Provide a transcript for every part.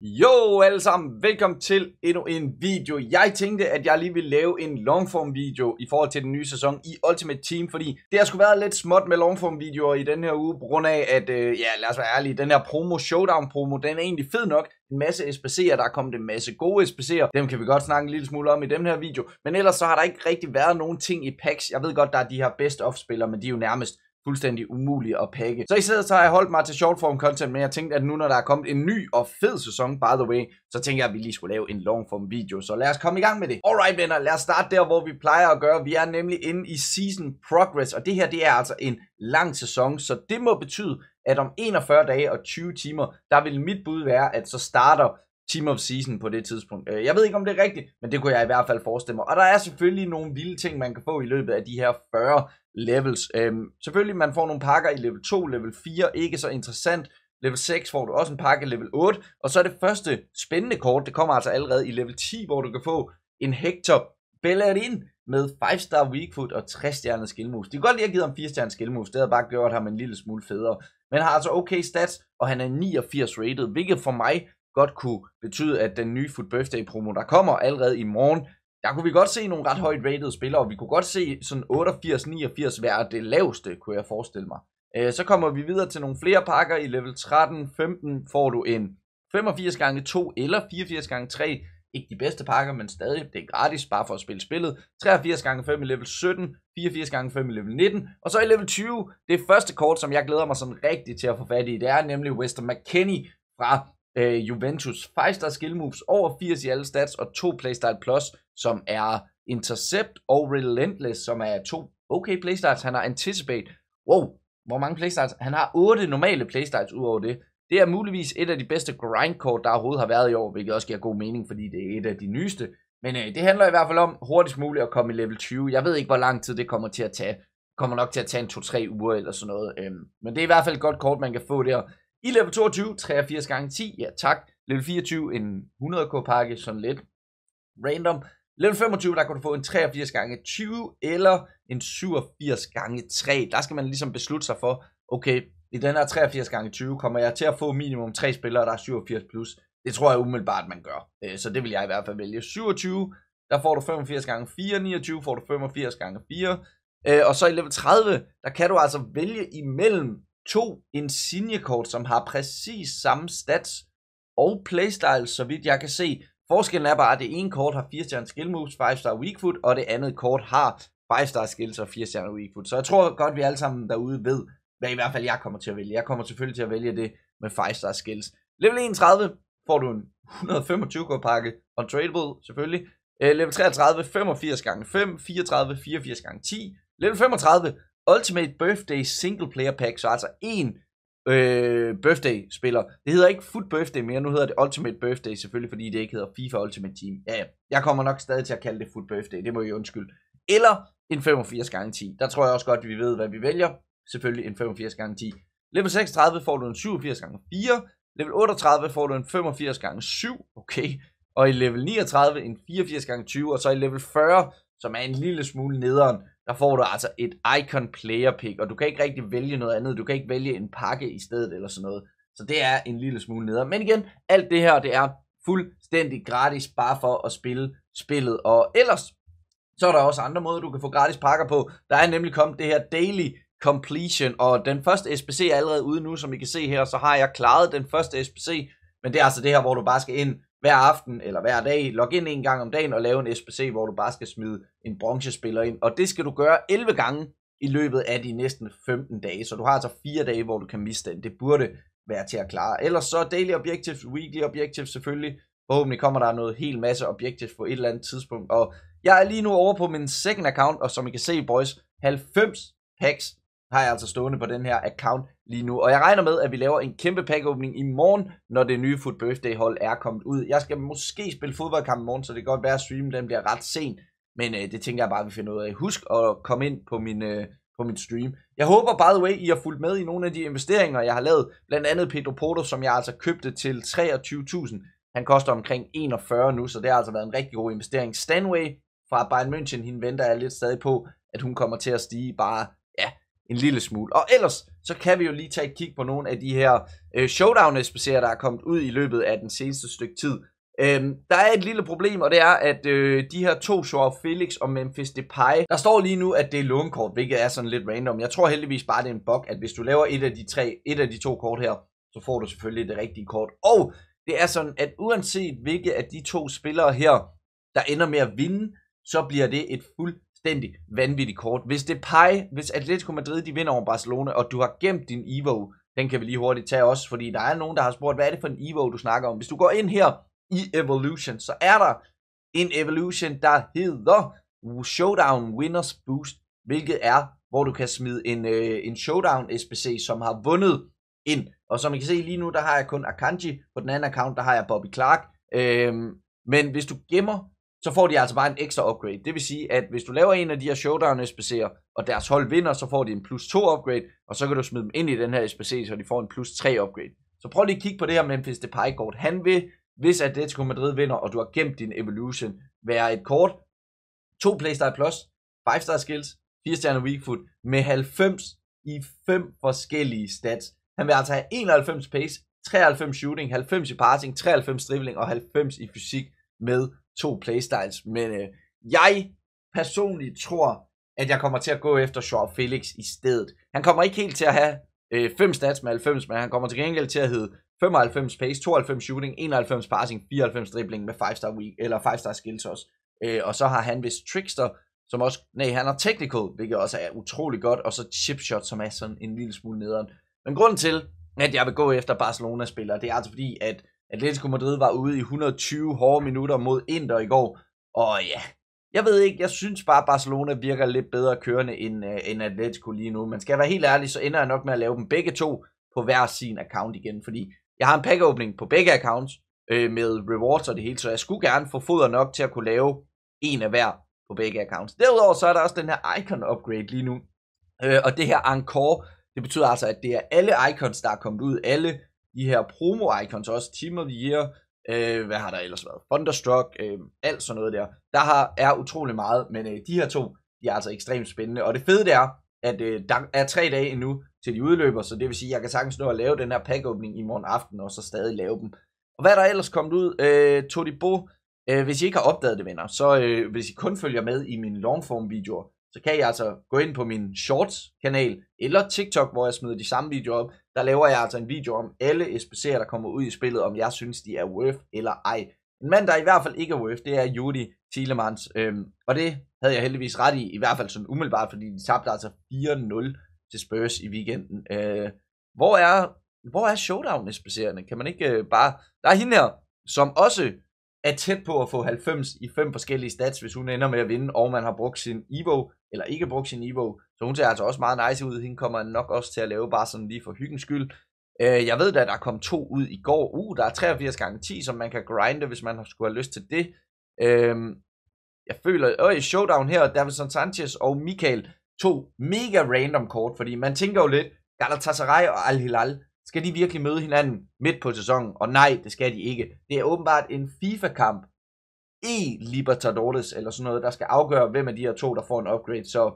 Jo alle sammen, velkommen til endnu en video. Jeg tænkte, at jeg lige ville lave en longform video i forhold til den nye sæson i Ultimate Team, fordi det har sgu været lidt småt med longform videoer i den her uge, på grund af, at, øh, ja lad os være ærlige, den her promo, showdown promo, den er egentlig fed nok, en masse SPC'er, der er kommet en masse gode SPC'er. Dem kan vi godt snakke en lille smule om i den her video. Men ellers så har der ikke rigtig været nogen ting i packs. Jeg ved godt, der er de her best of spillere, men de er jo nærmest fuldstændig umulig at pakke. Så i stedet så har jeg holdt mig til short form content, men jeg tænkte, at nu når der er kommet en ny og fed sæson, by the way, så tænker jeg, at vi lige skulle lave en long form video. Så lad os komme i gang med det. Alright venner, lad os starte der, hvor vi plejer at gøre. Vi er nemlig inde i season progress, og det her det er altså en lang sæson, så det må betyde, at om 41 dage og 20 timer, der vil mit bud være, at så starter Team of Season på det tidspunkt. Øh, jeg ved ikke, om det er rigtigt, men det kunne jeg i hvert fald forestille mig. Og der er selvfølgelig nogle vilde ting, man kan få i løbet af de her 40 levels. Øhm, selvfølgelig, man får nogle pakker i level 2, level 4, ikke så interessant. Level 6 får du også en pakke, level 8. Og så er det første spændende kort, det kommer altså allerede i level 10, hvor du kan få en Hector Bellerin med 5-star weakfoot og 60-stjernet skilmus. Det er godt lige at give ham 4-stjernet skilmus, det har bare gjort ham en lille smule federe. Men har altså okay stats, og han er 89 rated, hvilket for mig godt kunne betyde, at den nye Foot Birthday promo, der kommer allerede i morgen, der kunne vi godt se nogle ret højt rated spillere, og vi kunne godt se sådan 88-89 være det laveste, kunne jeg forestille mig. Øh, så kommer vi videre til nogle flere pakker i level 13-15, får du en 85 x 2 eller 84 x 3 ikke de bedste pakker, men stadig, det er gratis, bare for at spille spillet. 83 gange 5 i level 17, 84 gange 5 i level 19, og så i level 20, det første kort, som jeg glæder mig sådan rigtigt til at få fat i, det er nemlig Wester McKinney fra øh, Juventus. 5 star skill moves over 80 i alle stats, og to playstyle plus, som er intercept og relentless, som er to okay playstyles. Han har anticipate. Wow, hvor mange playstyles? Han har otte normale playstyles ud over det. Det er muligvis et af de bedste grindkort, der overhovedet har været i år, hvilket også giver god mening, fordi det er et af de nyeste. Men øh, det handler i hvert fald om hurtigst muligt at komme i level 20. Jeg ved ikke, hvor lang tid det kommer til at tage. kommer nok til at tage en 2-3 uger eller sådan noget. Øhm, men det er i hvert fald et godt kort, man kan få der. I level 22, 83 gange 10, ja tak. Level 24, en 100k pakke, sådan lidt random. Level 25, der kan du få en 83 gange 20 eller en 87 gange 3. Der skal man ligesom beslutte sig for, okay, i den her 83 gange 20 kommer jeg til at få minimum 3 spillere, der er 87 plus. Det tror jeg umiddelbart, man gør. Øh, så det vil jeg i hvert fald vælge. 27, der får du 85 gange 4. 29 får du 85 gange 4. Øh, og så i level 30, der kan du altså vælge imellem to insignia kort som har præcis samme stats og playstyle, så vidt jeg kan se. Forskellen er bare, at det ene kort har 4 stjerne skill moves, 5-star weak foot, og det andet kort har 5-star skills og 4 stjerne weak foot. Så jeg tror godt, vi alle sammen derude ved, hvad i hvert fald jeg kommer til at vælge. Jeg kommer selvfølgelig til at vælge det med 5-star skills. Level 31 får du en 125 kort pakke, on tradable selvfølgelig. Øh, level 33, 85 gange 5, 34, 84 gange 10. Level 35, Ultimate Birthday Single Player Pack, så altså en øh, birthday-spiller. Det hedder ikke Foot Birthday mere, nu hedder det Ultimate Birthday, selvfølgelig fordi det ikke hedder FIFA Ultimate Team. Ja, ja. jeg kommer nok stadig til at kalde det Foot Birthday, det må I undskylde. Eller en 85 gange 10. Der tror jeg også godt, at vi ved, hvad vi vælger. Selvfølgelig en 85 gange 10. Level 36 får du en 87 gange 4. Level 38 får du en 85 gange 7. Okay. Og i level 39 en 84 gange 20. Og så i level 40 som er en lille smule nederen, der får du altså et icon player pick, og du kan ikke rigtig vælge noget andet, du kan ikke vælge en pakke i stedet eller sådan noget. Så det er en lille smule nederen. Men igen, alt det her, det er fuldstændig gratis, bare for at spille spillet. Og ellers, så er der også andre måder, du kan få gratis pakker på. Der er nemlig kommet det her daily completion, og den første SPC er allerede ude nu, som I kan se her, så har jeg klaret den første SPC, men det er altså det her, hvor du bare skal ind hver aften eller hver dag, log ind en gang om dagen og lave en SPC, hvor du bare skal smide en bronzespiller ind. Og det skal du gøre 11 gange i løbet af de næsten 15 dage. Så du har altså 4 dage, hvor du kan miste den. Det burde være til at klare. Ellers så daily objectives, weekly objectives selvfølgelig. Forhåbentlig kommer der noget helt masse objectives på et eller andet tidspunkt. Og jeg er lige nu over på min second account, og som I kan se, boys, 90 packs har jeg altså stående på den her account lige nu. Og jeg regner med, at vi laver en kæmpe pakkeåbning i morgen, når det nye Foot Birthday hold er kommet ud. Jeg skal måske spille fodboldkamp i morgen, så det kan godt være, at streamen den bliver ret sent. Men øh, det tænker jeg bare, at vi finder ud af. Husk at komme ind på min, øh, på min stream. Jeg håber, by the way, I har fulgt med i nogle af de investeringer, jeg har lavet. Blandt andet Pedro Porto, som jeg altså købte til 23.000. Han koster omkring 41 nu, så det har altså været en rigtig god investering. Stanway fra Bayern München, hende venter jeg lidt stadig på, at hun kommer til at stige bare en lille smule. Og ellers, så kan vi jo lige tage et kig på nogle af de her øh, showdown specer der er kommet ud i løbet af den seneste stykke tid. Øhm, der er et lille problem, og det er, at øh, de her to Joao Felix og Memphis Depay, der står lige nu, at det er lånekort, hvilket er sådan lidt random. Jeg tror heldigvis bare, det er en bug, at hvis du laver et af de, tre, et af de to kort her, så får du selvfølgelig det rigtige kort. Og det er sådan, at uanset hvilke af de to spillere her, der ender med at vinde, så bliver det et fuld fuldstændig vanvittigt kort. Hvis det pege, hvis Atletico Madrid de vinder over Barcelona, og du har gemt din Evo, den kan vi lige hurtigt tage også, fordi der er nogen, der har spurgt, hvad er det for en Evo, du snakker om? Hvis du går ind her i Evolution, så er der en Evolution, der hedder Showdown Winners Boost, hvilket er, hvor du kan smide en, øh, en Showdown SBC, som har vundet ind. Og som I kan se lige nu, der har jeg kun Akanji, på den anden account, der har jeg Bobby Clark. Øhm, men hvis du gemmer så får de altså bare en ekstra upgrade. Det vil sige, at hvis du laver en af de her showdown SPC'er, og deres hold vinder, så får de en plus 2 upgrade, og så kan du smide dem ind i den her SPC, så de får en plus 3 upgrade. Så prøv lige at kigge på det her Memphis Depay kort. Han vil, hvis Atletico Madrid vinder, og du har gemt din Evolution, være et kort, 2 Playstyle Plus, 5 Star Skills, 4 stjerner Weak Foot, med 90 i 5 forskellige stats. Han vil altså have 91 pace, 93 shooting, 90 i passing, 93 dribling og 90 i fysik med to playstyles, men øh, jeg personligt tror, at jeg kommer til at gå efter Joao Felix i stedet. Han kommer ikke helt til at have 5 øh, stats med 90, men han kommer til gengæld til at hedde 95 pace, 92 shooting, 91 passing, 94 dribling med 5-star week, eller 5-star skills også. Øh, og så har han vist trickster, som også, nej, han har technical, hvilket også er utrolig godt, og så chip shot, som er sådan en lille smule nederen. Men grunden til, at jeg vil gå efter Barcelona-spillere, det er altså fordi, at Atletico Madrid var ude i 120 hårde minutter mod Inter i går, og ja, jeg ved ikke, jeg synes bare, at Barcelona virker lidt bedre kørende end, øh, end Atletico lige nu, men skal jeg være helt ærlig, så ender jeg nok med at lave dem begge to på hver sin account igen, fordi jeg har en pakkeåbning på begge accounts øh, med rewards og det hele, så jeg skulle gerne få foder nok til at kunne lave en af hver på begge accounts. Derudover så er der også den her icon upgrade lige nu, øh, og det her encore, det betyder altså, at det er alle icons, der er kommet ud, alle de her promo-icons også, Team of the Year, øh, hvad har der ellers været, Thunderstruck, øh, alt sådan noget der. Der har, er utrolig meget, men øh, de her to, de er altså ekstremt spændende, og det fede det er, at øh, der er tre dage endnu til de udløber, så det vil sige, at jeg kan sagtens nå at lave den her pakkeåbning i morgen aften, og så stadig lave dem. Og hvad er der ellers kommet ud? Øh, Todibo, øh, hvis I ikke har opdaget det, venner, så øh, hvis I kun følger med i mine longform-videoer, så kan jeg altså gå ind på min Shorts-kanal eller TikTok, hvor jeg smider de samme videoer op. Der laver jeg altså en video om alle SBC'er, der kommer ud i spillet, om jeg synes, de er worth eller ej. En mand, der i hvert fald ikke er worth, det er Judy Thielemans. Øhm, og det havde jeg heldigvis ret i, i hvert fald sådan umiddelbart, fordi de tabte altså 4-0 til Spurs i weekenden. Øh, hvor er hvor er showdown SBC'erne? Kan man ikke øh, bare... Der er hende her, som også er tæt på at få 90 i fem forskellige stats, hvis hun ender med at vinde, og man har brugt sin Evo, eller ikke brugt sin Evo. Så hun ser altså også meget nice ud. Hende kommer nok også til at lave bare sådan lige for hyggens skyld. Øh, jeg ved da, at der kom to ud i går. Uh, der er 83 gange 10, som man kan grinde, hvis man skulle have lyst til det. Øh, jeg føler, øh, showdown her, Davison Sanchez og Michael, to mega random kort, fordi man tænker jo lidt, Galatasaray og Al-Hilal, skal de virkelig møde hinanden midt på sæsonen? Og nej, det skal de ikke. Det er åbenbart en FIFA-kamp e-Libertadores eller sådan noget, der skal afgøre, hvem af de her to, der får en upgrade. Så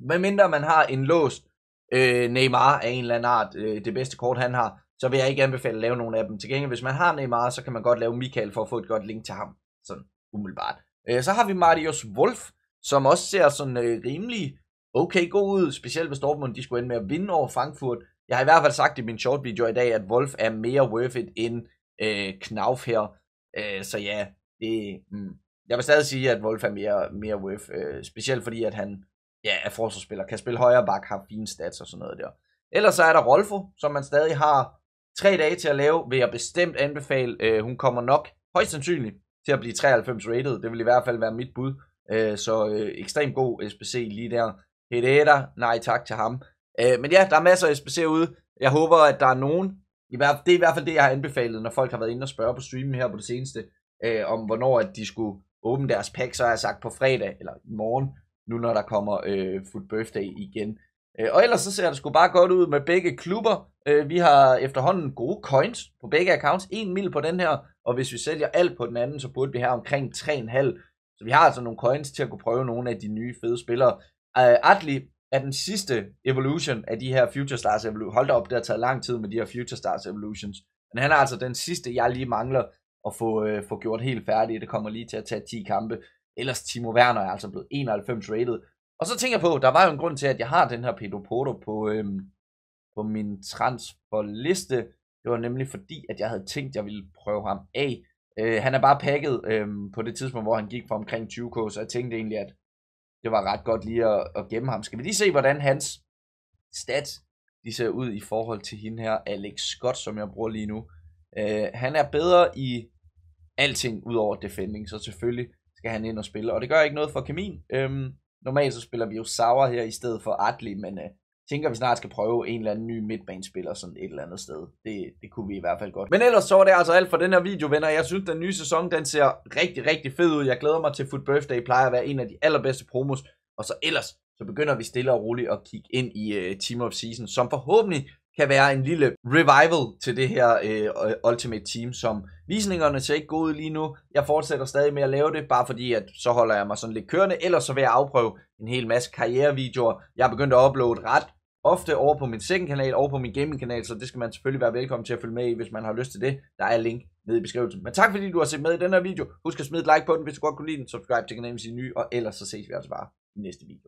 medmindre man har en låst øh, Neymar af en eller anden art, øh, det bedste kort han har, så vil jeg ikke anbefale at lave nogen af dem. Til gengæld, hvis man har Neymar, så kan man godt lave Michael for at få et godt link til ham. Sådan umiddelbart. Øh, så har vi Marius Wolf, som også ser sådan øh, rimelig okay god ud, specielt hvis Dortmund de skulle ende med at vinde over Frankfurt. Jeg har i hvert fald sagt i min short video i dag, at Wolf er mere worth it end øh, Knauf her. Øh, så ja, det, mm. jeg vil stadig sige, at Wolf er mere, mere worth. Øh, specielt fordi, at han ja, er forsvarsspiller, kan spille højre bak, har fine stats og sådan noget der. Ellers så er der Rolfo, som man stadig har tre dage til at lave, vil jeg bestemt anbefale. Øh, hun kommer nok højst sandsynligt til at blive 93 rated. Det vil i hvert fald være mit bud. Øh, så øh, ekstremt god SPC lige der. Hedder, nej tak til ham. Øh, men ja, der er masser af SBC ude. Jeg håber, at der er nogen. I hvert, det er i hvert fald det, jeg har anbefalet, når folk har været inde og spørge på streamen her på det seneste, øh, om hvornår at de skulle åbne deres pack, så har jeg sagt på fredag eller i morgen, nu når der kommer øh, Food Birthday igen. Øh, og ellers så ser det sgu bare godt ud med begge klubber. Øh, vi har efterhånden gode coins på begge accounts. En mil på den her, og hvis vi sælger alt på den anden, så burde vi have omkring 3,5. Så vi har altså nogle coins til at kunne prøve nogle af de nye fede spillere. Øh, Atli af den sidste evolution af de her Future Stars Evolution. Hold da op, det har taget lang tid med de her Future Stars Evolutions. Men han er altså den sidste, jeg lige mangler at få, øh, få gjort helt færdig. Det kommer lige til at tage 10 kampe. Ellers Timo Werner er altså blevet 91 rated. Og så tænker jeg på, der var jo en grund til, at jeg har den her Pedro Porto på, øhm, på min transferliste. Det var nemlig fordi, at jeg havde tænkt, at jeg ville prøve ham af. Øh, han er bare pakket øh, på det tidspunkt, hvor han gik for omkring 20k, så jeg tænkte egentlig, at det var ret godt lige at, at gemme ham. Skal vi lige se, hvordan hans stats de ser ud i forhold til hende her, Alex Scott, som jeg bruger lige nu. Øh, han er bedre i alting ud over defending, så selvfølgelig skal han ind og spille. Og det gør ikke noget for Kamin. Øhm, normalt så spiller vi jo Sauer her i stedet for Atli, men øh, tænker, vi snart skal prøve en eller anden ny midtbanespiller sådan et eller andet sted. Det, det kunne vi i hvert fald godt. Men ellers så var det altså alt for den her video, venner. Jeg synes, den nye sæson, den ser rigtig, rigtig fed ud. Jeg glæder mig til Foot Birthday, plejer at være en af de allerbedste promos. Og så ellers, så begynder vi stille og roligt at kigge ind i uh, Team of Season, som forhåbentlig kan være en lille revival til det her øh, Ultimate Team, som visningerne ser ikke gode lige nu. Jeg fortsætter stadig med at lave det, bare fordi at så holder jeg mig sådan lidt kørende, ellers så vil jeg afprøve en hel masse karrierevideoer. Jeg er begyndt at uploade ret ofte over på min second kanal og på min gaming kanal, så det skal man selvfølgelig være velkommen til at følge med i, hvis man har lyst til det. Der er link nede i beskrivelsen. Men tak fordi du har set med i den her video. Husk at smide et like på den, hvis du godt kunne lide den. Subscribe til kanalen, hvis I er ny, og ellers så ses vi altså bare i næste video.